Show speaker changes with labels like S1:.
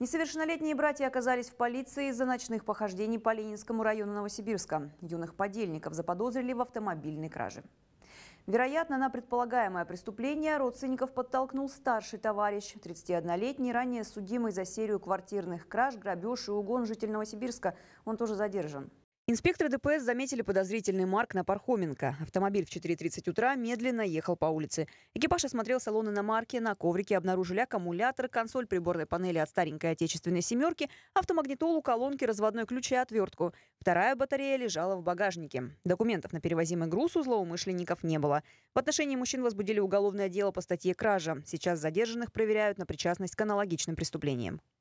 S1: Несовершеннолетние братья оказались в полиции из-за ночных похождений по Ленинскому району Новосибирска. Юных подельников заподозрили в автомобильной краже. Вероятно, на предполагаемое преступление родственников подтолкнул старший товарищ, 31-летний, ранее судимый за серию квартирных краж, грабеж и угон житель Новосибирска. Он тоже задержан. Инспекторы ДПС заметили подозрительный марк на Пархоменко. Автомобиль в 4.30 утра медленно ехал по улице. Экипаж осмотрел салоны на марке, на коврике обнаружили аккумулятор, консоль приборной панели от старенькой отечественной «семерки», автомагнитолу, колонки, разводной ключ и отвертку. Вторая батарея лежала в багажнике. Документов на перевозимый груз у злоумышленников не было. В отношении мужчин возбудили уголовное дело по статье «Кража». Сейчас задержанных проверяют на причастность к аналогичным преступлениям.